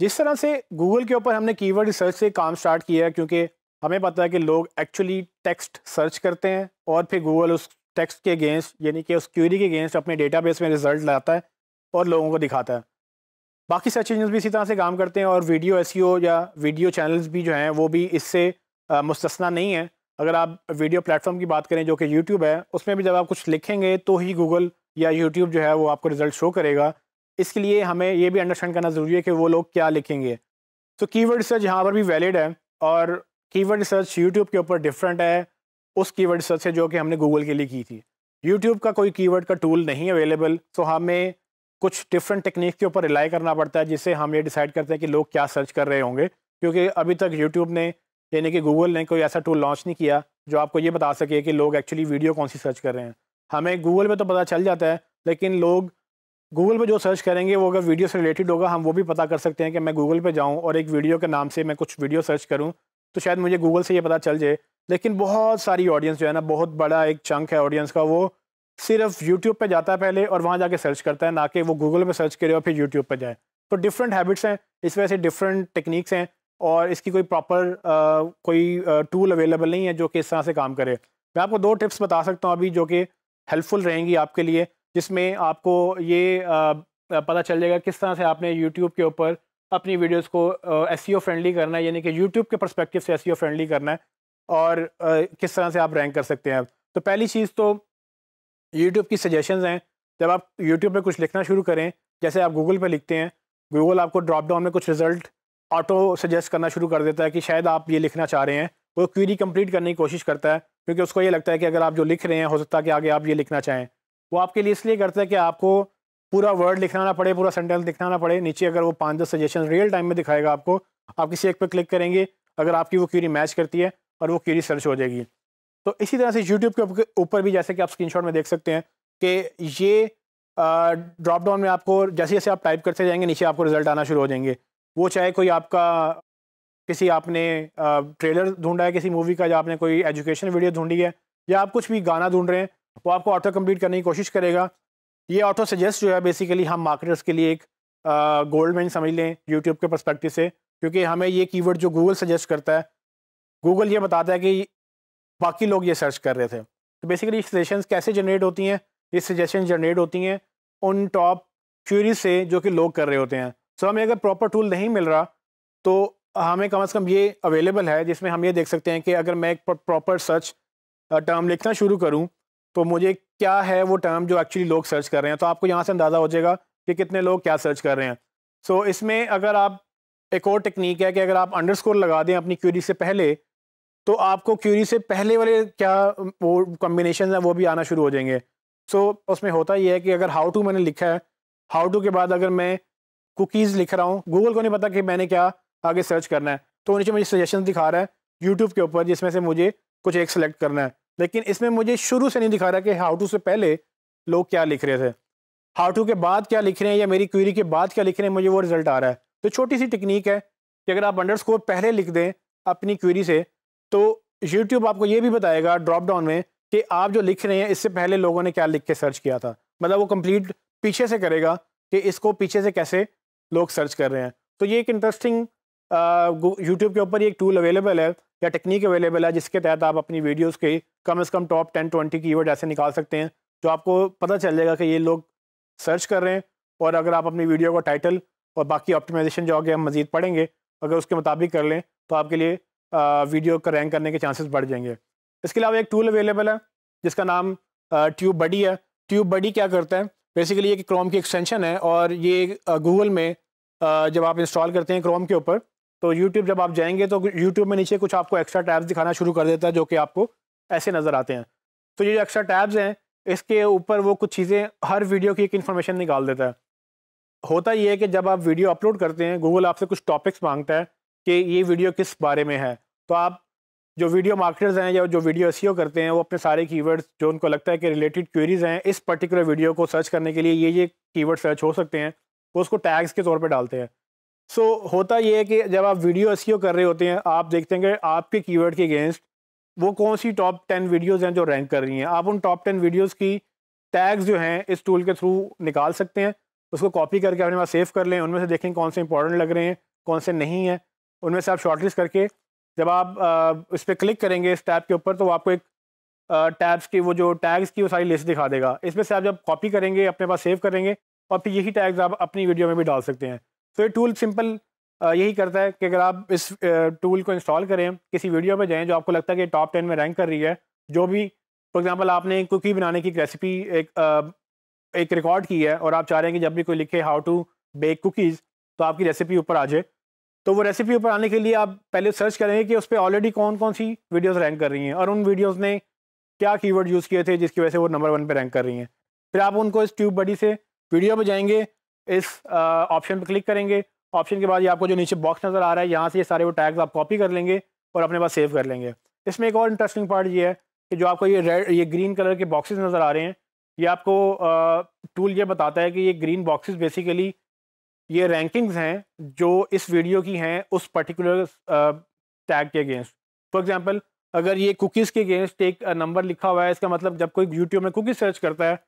जिस तरह से गूगल के ऊपर हमने कीवर्ड रिसर्च से काम स्टार्ट किया है क्योंकि हमें पता है कि लोग एक्चुअली टेक्स्ट सर्च करते हैं और फिर गूगल उस टेक्स्ट के अगेंस्ट यानी कि उस क्यूरी के अगेंस्ट अपने डेटाबेस में रिजल्ट लाता है और लोगों को दिखाता है बाकी सर्च इंजन भी इसी तरह से काम करते हैं और वीडियो एस e या वीडियो चैनल्स भी जो हैं वो भी इससे मुस्तना नहीं है अगर आप वीडियो प्लेटफॉर्म की बात करें जो कि यूट्यूब है उसमें भी जब आप कुछ लिखेंगे तो ही गूगल या यूट्यूब जो है वो आपको रिज़ल्ट शो करेगा इसके लिए हमें ये भी अंडरस्टैंड करना ज़रूरी है कि वो लोग क्या लिखेंगे तो कीवर्ड सर्च यहाँ पर भी वैलिड है और कीवर्ड सर्च यूट्यूब के ऊपर डिफरेंट है उस कीवर्ड सर्च से जो कि हमने गूगल के लिए की थी यूट्यूब का कोई कीवर्ड का टूल नहीं अवेलेबल तो हमें कुछ डिफरेंट टेक्निक के ऊपर रिलाई करना पड़ता है जिससे हम ये डिसाइड करते हैं कि लोग क्या सर्च कर रहे होंगे क्योंकि अभी तक यूट्यूब ने यानी कि गूगल ने कोई ऐसा टूल लॉन्च नहीं किया जो आपको ये बता सके कि लोग एक्चुअली वीडियो कौन सी सर्च कर रहे हैं हमें गूगल पे तो पता चल जाता है लेकिन लोग गूगल पे जो सर्च करेंगे वो अगर वीडियो से रिलेटेड होगा हम वो भी पता कर सकते हैं कि मैं गूगल पे जाऊँ और एक वीडियो के नाम से मैं कुछ वीडियो सर्च करूँ तो शायद मुझे गूगल से ये पता चल जाए लेकिन बहुत सारी ऑडियंस जो है ना बहुत बड़ा एक चंक है ऑडियंस का वो सिर्फ यूट्यूब पे जाता है पहले और वहाँ जाके सर्च करता है ना कि वो गूगल पर सर्च करे और फिर यूट्यूब पर जाए तो डिफरेंट हैबिट्स हैं इस वजह से डिफरेंट टेक्निक्स हैं और इसकी कोई प्रॉपर कोई टूल अवेलेबल नहीं है जो कि इस तरह से काम करे मैं आपको दो टिप्स बता सकता हूँ अभी जो कि हेल्पफुल रहेंगी आपके लिए जिसमें आपको ये पता चल जाएगा किस तरह से आपने यूट्यूब के ऊपर अपनी वीडियोस को एस फ्रेंडली e करना है यानी कि यूट्यूब के परस्पेक्टिव से एस फ्रेंडली e करना है और किस तरह से आप रैंक कर सकते हैं तो पहली चीज़ तो यूट्यूब की सजेशंस हैं जब आप यूट्यूब पे कुछ लिखना शुरू करें जैसे आप गूगल पे लिखते हैं गूगल आपको ड्रॉप डाउन में कुछ रिजल्ट ऑटो सजेस्ट करना शुरू कर देता है कि शायद आप ये लिखना चाह रहे हैं वो क्यूरी कंप्लीट करने की कोशिश करता है क्योंकि उसको ये लगता है कि अगर आप जो लिख रहे हैं हो सकता है कि आगे आप ये लिखना चाहें वो आपके लिए इसलिए करता है कि आपको पूरा वर्ड लिखाना पड़े पूरा सेंटेंस ना पड़े नीचे अगर वो पाँच दस सजेशन रियल टाइम में दिखाएगा आपको आप किसी एक पर क्लिक करेंगे अगर आपकी वो क्यूरी मैच करती है और वो क्यूरी सर्च हो जाएगी तो इसी तरह से यूट्यूब के ऊपर भी जैसे कि आप स्क्रीन में देख सकते हैं कि ये ड्रॉप डाउन में आपको जैसे जैसे आप टाइप करते जाएंगे नीचे आपको रिजल्ट आना शुरू हो जाएंगे वो चाहे कोई आपका किसी आपने ट्रेलर ढूंढा है किसी मूवी का या आपने कोई एजुकेशन वीडियो ढूंढी है या आप कुछ भी गाना ढूंढ रहे हैं वो आपको ऑटो कम्प्लीट करने की कोशिश करेगा ये ऑटो सजेस्ट जो है बेसिकली हम मार्केटर्स के लिए एक गोल्ड मैन समझ लें यूट्यूब के परस्पेक्टिव से क्योंकि हमें ये कीवर्ड जो गूगल सजेस्ट करता है गूगल ये बताता है कि बाकी लोग ये सर्च कर रहे थे तो बेसिकली सजेशन कैसे जनरेट होती हैं ये सजेशन जनरेट होती हैं उन टॉप क्यूरी से जो कि लोग कर रहे होते हैं सो so, हमें अगर प्रॉपर टूल नहीं मिल रहा तो हमें कम से कम ये अवेलेबल है जिसमें हम ये देख सकते हैं कि अगर मैं एक प्रॉपर सर्च टर्म लिखना शुरू करूँ तो मुझे क्या है वो टर्म जो एक्चुअली लोग सर्च कर रहे हैं तो आपको यहाँ से अंदाज़ा हो जाएगा कि कितने लोग क्या सर्च कर रहे हैं सो so, इसमें अगर आप एक और टेक्निक है कि अगर आप अंडरस्कोर लगा दें अपनी क्यूरी से पहले तो आपको क्यूरी से पहले वाले क्या वो कॉम्बिनेशन है वो भी आना शुरू हो जाएंगे सो so, उसमें होता ये है कि अगर हाउ टू मैंने लिखा है हाउ टू के बाद अगर मैं कुकीज़ लिख रहा हूँ गूगल को नहीं पता कि मैंने क्या आगे सर्च करना है तो नीचे मुझे सजेशन दिखा रहा है यूट्यूब के ऊपर जिसमें से मुझे कुछ एक सेलेक्ट करना है लेकिन इसमें मुझे शुरू से नहीं दिखा रहा कि हाउ टू से पहले लोग क्या लिख रहे थे हाउ टू के बाद क्या लिख रहे हैं या मेरी क्वेरी के बाद क्या लिख रहे हैं मुझे वो रिजल्ट आ रहा है तो छोटी सी टेक्निक है कि अगर आप अंडरस्कोर पहले लिख दें अपनी क्वेरी से तो यूट्यूब आपको ये भी बताएगा ड्रॉप डाउन में कि आप जो लिख रहे हैं इससे पहले लोगों ने क्या लिख के सर्च किया था मतलब वो कम्प्लीट पीछे से करेगा कि इसको पीछे से कैसे लोग सर्च कर रहे हैं तो ये एक इंटरेस्टिंग यूट्यूब के ऊपर एक टूल अवेलेबल है या टेक्निक अवेलेबल है जिसके तहत आप अपनी वीडियोस के कम से कम टॉप टेन ट्वेंटी की ऐसे निकाल सकते हैं जो आपको पता चल जाएगा कि ये लोग सर्च कर रहे हैं और अगर आप अपनी वीडियो का टाइटल और बाकी ऑप्टिमाइजेशन जो आगे हम मज़ीद पढ़ेंगे अगर उसके मुताबिक कर लें तो आपके लिए वीडियो का रैंक करने के चांसेस बढ़ जाएंगे इसके अलावा एक टूल अवेलेबल है जिसका नाम ट्यूब बडी है ट्यूब बडी क्या करता है बेसिकली ये क्रोम की एक्सटेंशन है और ये गूगल में जब आप इंस्टॉल करते हैं क्रोम के ऊपर तो यूट्यूब जब आप जाएंगे तो यूट्यूब में नीचे कुछ आपको एक्स्ट्रा टैब्स दिखाना शुरू कर देता है जो कि आपको ऐसे नज़र आते हैं तो ये जो एक्स्ट्रा टैब्स हैं इसके ऊपर वो कुछ चीज़ें हर वीडियो की एक इन्फॉर्मेशन निकाल देता है होता ये है कि जब आप वीडियो अपलोड करते हैं गूगल आपसे कुछ टॉपिक्स मांगता है कि ये वीडियो किस बारे में है तो आप जो वीडियो मार्केटर्स हैं या जो वीडियो एस e करते हैं वो अपने सारे कीवर्ड्स जो उनको लगता है कि रिलेटेड क्वेरीज हैं इस पर्टिकुलर वीडियो को सर्च करने के लिए ये ये कीवर्ड सर्च हो सकते हैं वो उसको टैग्स के तौर पर डालते हैं सो so, होता ये है कि जब आप वीडियो एस e कर रहे होते हैं आप देखते हैं कि आपके कीवर्ड के अगेंस्ट वो कौन सी टॉप टेन वीडियोज़ हैं जो रैंक कर रही हैं आप उन टॉप टेन वीडियोज़ की टैग्स जो हैं इस टूल के थ्रू निकाल सकते हैं उसको कॉपी करके अपने पास सेव कर लें उनमें से देखें कौन से इंपॉर्टेंट लग रहे हैं कौन से नहीं हैं उनमें से आप शॉर्टलिस्ट करके जब आप इस पर क्लिक करेंगे इस टैब के ऊपर तो आपको एक टैब्स की वो जो टैग्स की वो सारी लिस्ट दिखा देगा इसमें से आप जब कॉपी करेंगे अपने पास सेव करेंगे और फिर यही टैग्स आप अपनी वीडियो में भी डाल सकते हैं तो ये टूल सिंपल यही करता है कि अगर आप इस टूल को इंस्टॉल करें किसी वीडियो पर जाएँ जो आपको लगता है कि टॉप टेन में रैंक कर रही है जो भी फॉर एग्ज़ाम्पल आपने कुकी बनाने की रेसिपी एक एक रिकॉर्ड की है और आप चाह रहे हैं कि जब भी कोई लिखे हाउ टू बेक कुकीज़ तो आपकी रेसिपी ऊपर आ जाए तो वो रेसिपी ऊपर आने के लिए आप पहले सर्च करेंगे कि उस पर ऑलरेडी कौन कौन सी वीडियोस रैंक कर रही हैं और उन वीडियोस ने क्या कीवर्ड यूज़ किए थे जिसकी वजह से वो नंबर वन पे रैंक कर रही हैं फिर आप उनको इस ट्यूब बडी से वीडियो पर जाएंगे इस ऑप्शन पर क्लिक करेंगे ऑप्शन के बाद ये आपको जो नीचे बॉक्स नज़र आ रहा है यहाँ से ये सारे वो टैग्स आप कॉपी कर लेंगे और अपने पास सेव कर लेंगे इसमें एक और इंटरेस्टिंग पार्ट ये है कि जो आपको ये रेड ये ग्रीन कलर के बॉक्सेस नज़र आ रहे हैं ये आपको टूल ये बताता है कि ये ग्रीन बॉक्सेस बेसिकली ये रैंकिंग्स हैं जो इस वीडियो की हैं उस पर्टिकुलर टैग के अगेंस्ट फॉर एग्ज़ाम्पल अगर ये कुकीज़ के अगेंस्ट एक नंबर लिखा हुआ है इसका मतलब जब कोई यूट्यूब में कुकीज़ सर्च करता है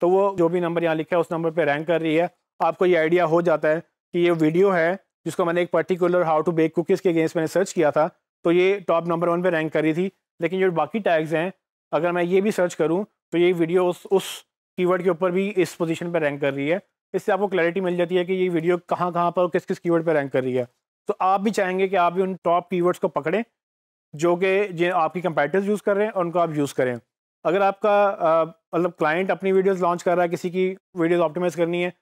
तो वो जो भी नंबर यहाँ लिखा है उस नंबर पर रैंक कर रही है आपको ये आइडिया हो जाता है कि ये वीडियो है जिसको मैंने एक particular how to bake cookies के अगेंस्ट मैंने सर्च किया था तो ये टॉप नंबर वन पे रैंक करी थी लेकिन जो बाकी टैग्स हैं अगर मैं ये भी सर्च करूँ तो ये वीडियो उस उस कीवर्ड के ऊपर भी इस पोजीशन पर रैंक कर रही है इससे आपको क्लैरिटी मिल जाती है कि ये वीडियो कहाँ कहाँ पर किस किस कीवर्ड पर रैंक कर रही है तो आप भी चाहेंगे कि आप भी उन टॉप कीवर्ड्स को पकड़ें जो कि जिन आपकी कंपेटर्स यूज़ कर रहे हैं और उनको आप यूज़ करें अगर आपका मतलब क्लाइंट अपनी वीडियोस लॉन्च कर रहा है किसी की वीडियोस ऑप्टिमाइज करनी है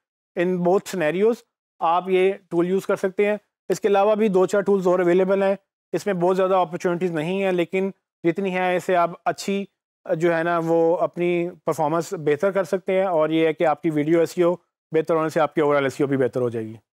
इन बहुत सिनेरियोज आप ये टूल यूज़ कर सकते हैं इसके अलावा भी दो चार टूल्स और अवेलेबल हैं इसमें बहुत ज़्यादा अपॉर्चुनिटीज़ नहीं हैं लेकिन जितनी है इसे आप अच्छी जो है ना वो अपनी परफॉर्मेंस बेहतर कर सकते हैं और ये है कि आपकी वीडियो एस e बेहतर होने से आपकी ओवरऑल एस e भी बेहतर हो जाएगी